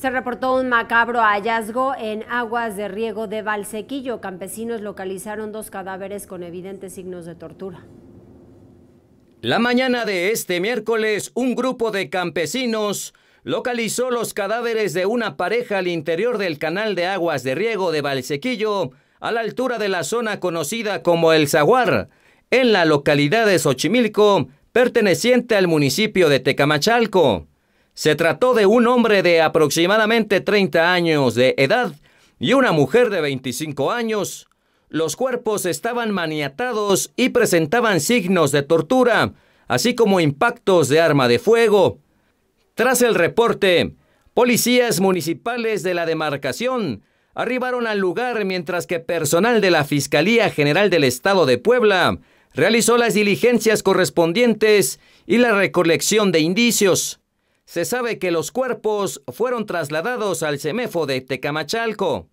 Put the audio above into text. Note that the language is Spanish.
Se reportó un macabro hallazgo en aguas de riego de Valsequillo. Campesinos localizaron dos cadáveres con evidentes signos de tortura. La mañana de este miércoles, un grupo de campesinos localizó los cadáveres de una pareja al interior del canal de aguas de riego de Valsequillo, a la altura de la zona conocida como El Zaguar, en la localidad de Xochimilco, perteneciente al municipio de Tecamachalco. Se trató de un hombre de aproximadamente 30 años de edad y una mujer de 25 años. Los cuerpos estaban maniatados y presentaban signos de tortura, así como impactos de arma de fuego. Tras el reporte, policías municipales de la demarcación arribaron al lugar mientras que personal de la Fiscalía General del Estado de Puebla realizó las diligencias correspondientes y la recolección de indicios. Se sabe que los cuerpos fueron trasladados al CEMEFO de Tecamachalco.